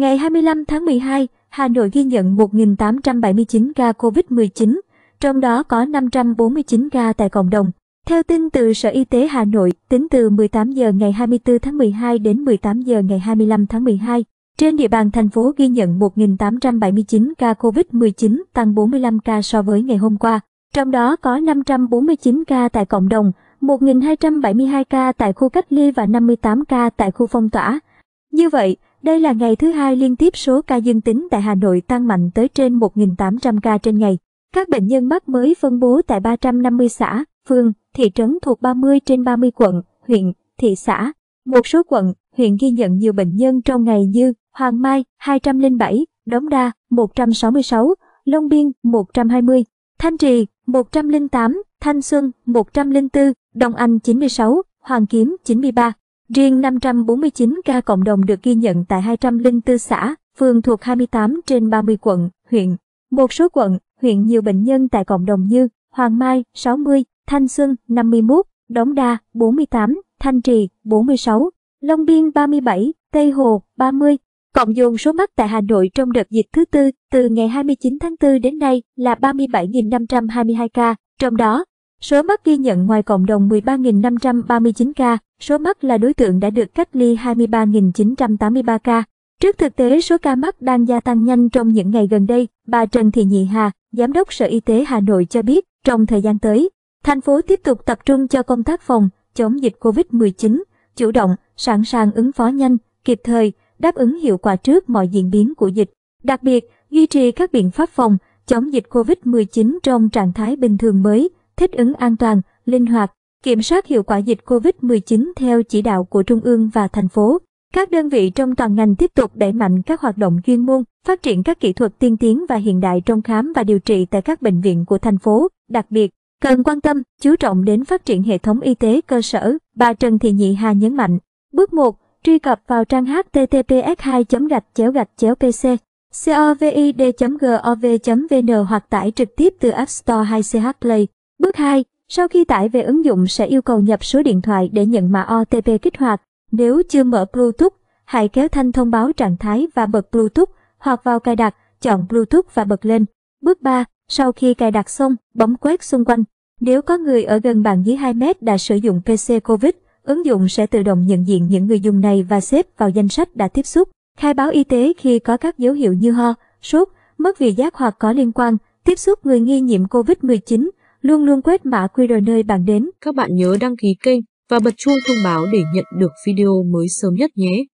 Ngày 25 tháng 12, Hà Nội ghi nhận 1.879 ca COVID-19, trong đó có 549 ca tại cộng đồng. Theo tin từ Sở Y tế Hà Nội, tính từ 18 giờ ngày 24 tháng 12 đến 18 giờ ngày 25 tháng 12, trên địa bàn thành phố ghi nhận 1.879 ca COVID-19 tăng 45 ca so với ngày hôm qua, trong đó có 549 ca tại cộng đồng, 1.272 ca tại khu cách ly và 58 ca tại khu phong tỏa. Như vậy, đây là ngày thứ hai liên tiếp số ca dương tính tại Hà Nội tăng mạnh tới trên 1.800 ca trên ngày. Các bệnh nhân mắc mới phân bố tại 350 xã, phường, thị trấn thuộc 30 trên 30 quận, huyện, thị xã. Một số quận, huyện ghi nhận nhiều bệnh nhân trong ngày như Hoàng Mai 207, Đống Đa 166, Long Biên 120, Thanh Trì 108, Thanh Xuân 104, Đông Anh 96, Hoàng Kiếm 93. Riêng 549 ca cộng đồng được ghi nhận tại 204 xã, phường thuộc 28 trên 30 quận, huyện. Một số quận, huyện nhiều bệnh nhân tại cộng đồng như Hoàng Mai 60, Thanh Xuân 51, Đống Đa 48, Thanh Trì 46, Long Biên 37, Tây Hồ 30. Cộng dồn số mắc tại Hà Nội trong đợt dịch thứ tư từ ngày 29 tháng 4 đến nay là 37.522 ca, trong đó Số mắc ghi nhận ngoài cộng đồng 13.539 ca, số mắc là đối tượng đã được cách ly 23.983 ca. Trước thực tế số ca mắc đang gia tăng nhanh trong những ngày gần đây, bà Trần Thị Nhị Hà, Giám đốc Sở Y tế Hà Nội cho biết, trong thời gian tới, thành phố tiếp tục tập trung cho công tác phòng, chống dịch COVID-19, chủ động, sẵn sàng ứng phó nhanh, kịp thời, đáp ứng hiệu quả trước mọi diễn biến của dịch. Đặc biệt, duy trì các biện pháp phòng, chống dịch COVID-19 trong trạng thái bình thường mới, thích ứng an toàn, linh hoạt, kiểm soát hiệu quả dịch COVID-19 theo chỉ đạo của Trung ương và thành phố. Các đơn vị trong toàn ngành tiếp tục đẩy mạnh các hoạt động chuyên môn, phát triển các kỹ thuật tiên tiến và hiện đại trong khám và điều trị tại các bệnh viện của thành phố, đặc biệt cần quan tâm, chú trọng đến phát triển hệ thống y tế cơ sở, bà Trần Thị Nhị Hà nhấn mạnh. Bước 1, truy cập vào trang https 2 gạch chéo gạch chéo pc covid gov vn hoặc tải trực tiếp từ App Store hay CH Play. Bước 2. Sau khi tải về ứng dụng sẽ yêu cầu nhập số điện thoại để nhận mã OTP kích hoạt. Nếu chưa mở Bluetooth, hãy kéo thanh thông báo trạng thái và bật Bluetooth hoặc vào cài đặt, chọn Bluetooth và bật lên. Bước 3. Sau khi cài đặt xong, bấm quét xung quanh. Nếu có người ở gần bạn dưới 2 mét đã sử dụng PC COVID, ứng dụng sẽ tự động nhận diện những người dùng này và xếp vào danh sách đã tiếp xúc. Khai báo y tế khi có các dấu hiệu như ho, sốt, mất vị giác hoặc có liên quan, tiếp xúc người nghi nhiễm COVID-19, luôn luôn quét mã QR nơi bạn đến. Các bạn nhớ đăng ký kênh và bật chuông thông báo để nhận được video mới sớm nhất nhé.